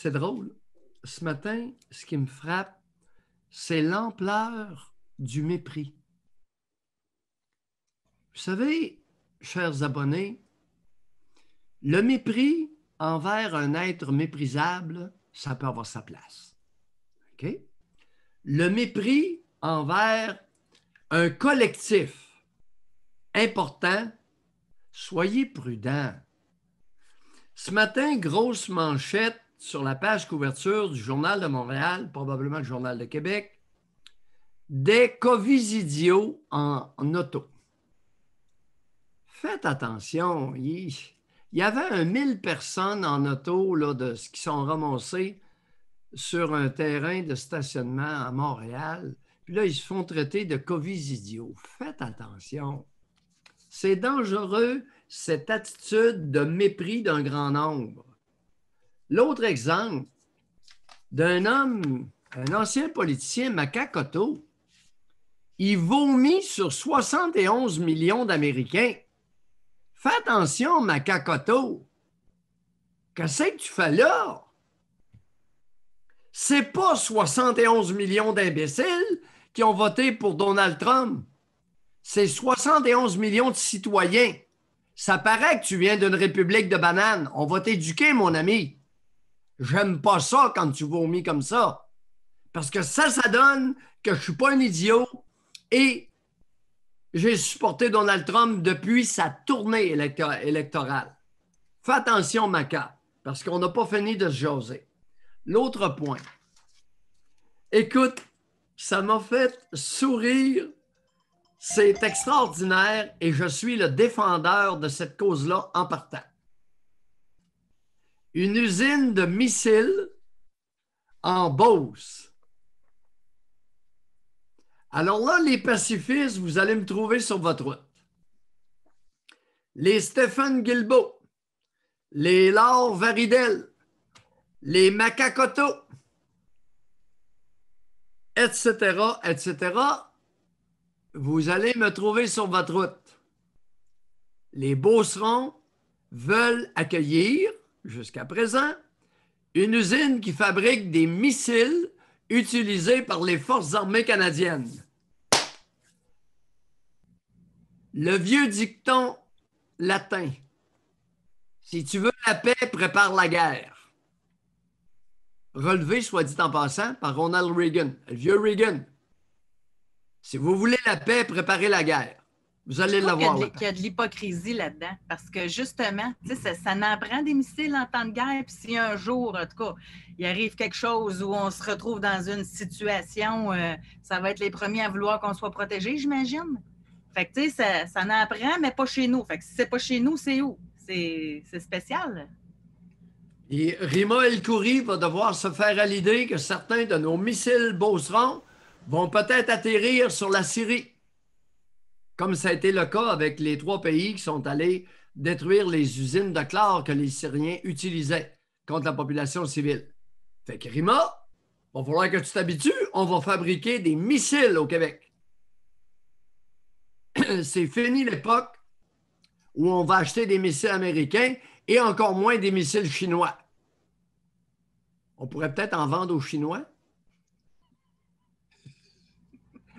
C'est drôle. Ce matin, ce qui me frappe, c'est l'ampleur du mépris. Vous savez, chers abonnés, le mépris envers un être méprisable, ça peut avoir sa place. Ok. Le mépris envers un collectif important, soyez prudents. Ce matin, grosse manchette sur la page couverture du Journal de Montréal, probablement le Journal de Québec, des covid en, en auto. Faites attention, il, y avait un mille personnes en auto là, de, qui sont ramassées sur un terrain de stationnement à Montréal. Puis là, ils se font traiter de idiots. Faites attention. C'est dangereux, cette attitude de mépris d'un grand nombre. L'autre exemple d'un homme, un ancien politicien, Makakoto, il vomit sur 71 millions d'Américains. Fais attention, Makakoto. Qu'est-ce que tu fais là? C'est pas 71 millions d'imbéciles qui ont voté pour Donald Trump. C'est 71 millions de citoyens. Ça paraît que tu viens d'une république de bananes. On va t'éduquer, mon ami. J'aime pas ça quand tu vomis comme ça. Parce que ça, ça donne que je suis pas un idiot et j'ai supporté Donald Trump depuis sa tournée électorale. Fais attention, Maca, parce qu'on n'a pas fini de se jaser. L'autre point. Écoute, ça m'a fait sourire. C'est extraordinaire et je suis le défendeur de cette cause-là en partant une usine de missiles en Beauce. Alors là, les pacifistes, vous allez me trouver sur votre route. Les Stéphane Guilbeault, les Laure Varidel, les Macacoto, etc., etc., vous allez me trouver sur votre route. Les Beaucerons veulent accueillir jusqu'à présent, une usine qui fabrique des missiles utilisés par les forces armées canadiennes. Le vieux dicton latin. Si tu veux la paix, prépare la guerre. Relevé, soit dit en passant, par Ronald Reagan, le vieux Reagan. Si vous voulez la paix, préparez la guerre. Vous allez l'avoir. Qu'il y, a de l'hypocrisie là-dedans. Parce que justement, ça, ça n'en prend des missiles en temps de guerre. Puis si un jour, en tout cas, il arrive quelque chose où on se retrouve dans une situation, euh, ça va être les premiers à vouloir qu'on soit protégé, j'imagine. Fait tu sais, ça, ça prend, mais pas chez nous. Fait que si c'est pas chez nous, c'est où? C'est spécial. Et Rima El-Khoury va devoir se faire à l'idée que certains de nos missiles Beauceron vont peut-être atterrir sur la Syrie comme ça a été le cas avec les trois pays qui sont allés détruire les usines de chlore que les Syriens utilisaient contre la population civile. Fait que Rima, va falloir que tu t'habitues, on va fabriquer des missiles au Québec. C'est fini l'époque où on va acheter des missiles américains et encore moins des missiles chinois. On pourrait peut-être en vendre aux Chinois.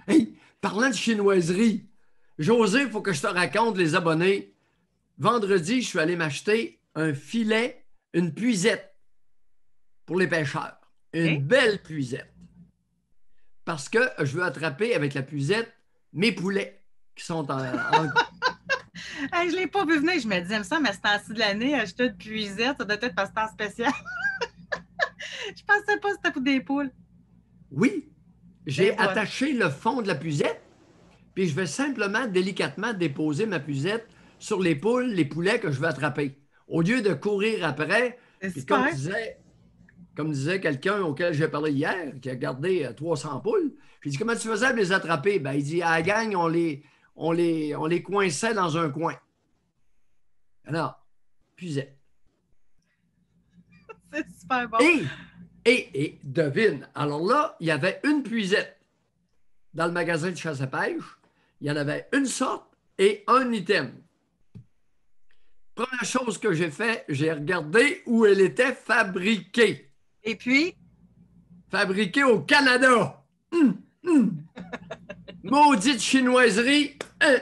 Hey, parlant de chinoiserie, José, il faut que je te raconte, les abonnés. Vendredi, je suis allé m'acheter un filet, une puisette pour les pêcheurs. Une belle puisette. Parce que je veux attraper avec la puisette mes poulets qui sont en. je ne l'ai pas vu venir. Je me disais, ça, mais c'est en de l'année, acheter une puisette, ça doit être pas temps spécial. je pensais pas que c'était pour des poules. Oui. J'ai ben attaché le fond de la puisette et je vais simplement délicatement déposer ma puisette sur les poules, les poulets que je vais attraper. Au lieu de courir après, comme disait, quelqu'un auquel j'ai parlé hier, qui a gardé 300 euh, poules, J'ai dit Comment tu faisais pour les attraper ben, Il dit À la gang, on les, on, les, on les coinçait dans un coin. Alors, puisette. C'est super bon. Et, et devine, alors là, il y avait une puisette dans le magasin de chasse à pêche il y en avait une sorte et un item. Première chose que j'ai fait, j'ai regardé où elle était fabriquée. Et puis? Fabriquée au Canada. Hum, hum. Maudite chinoiserie. Hein.